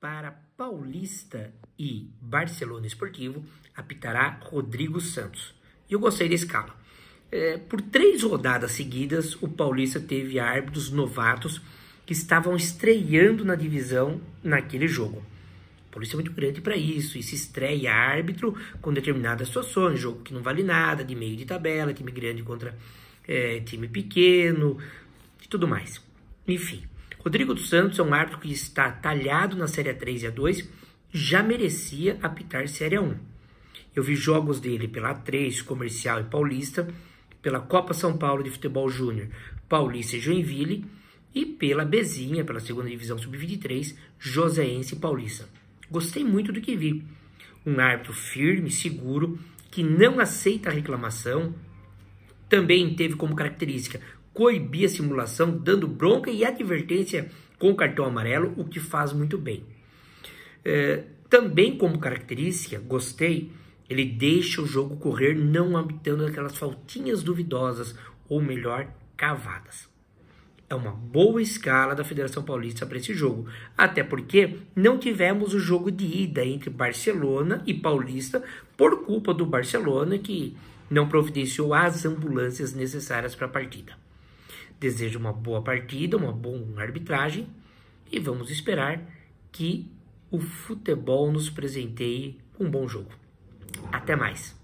para Paulista e Barcelona Esportivo, apitará Rodrigo Santos. E eu gostei da escala. É, por três rodadas seguidas, o Paulista teve árbitros novatos que estavam estreando na divisão naquele jogo. O Paulista é muito grande para isso, e se estreia árbitro com determinadas situações, jogo que não vale nada, de meio de tabela, time grande contra é, time pequeno e tudo mais. Enfim, Rodrigo dos Santos é um árbitro que está talhado na Série 3 e a 2, já merecia apitar Série 1. Eu vi jogos dele pela A3, Comercial e Paulista, pela Copa São Paulo de Futebol Júnior, Paulista e Joinville, e pela Bezinha, pela segunda divisão sub-23, Joséense e Paulista. Gostei muito do que vi. Um árbitro firme, seguro, que não aceita reclamação, também teve como característica coibir a simulação, dando bronca e advertência com cartão amarelo, o que faz muito bem. É, também como característica, gostei, ele deixa o jogo correr não habitando aquelas faltinhas duvidosas, ou melhor, cavadas. É uma boa escala da Federação Paulista para esse jogo, até porque não tivemos o jogo de ida entre Barcelona e Paulista por culpa do Barcelona que não providenciou as ambulâncias necessárias para a partida. Desejo uma boa partida, uma boa arbitragem e vamos esperar que o futebol nos presenteie com um bom jogo. Até mais!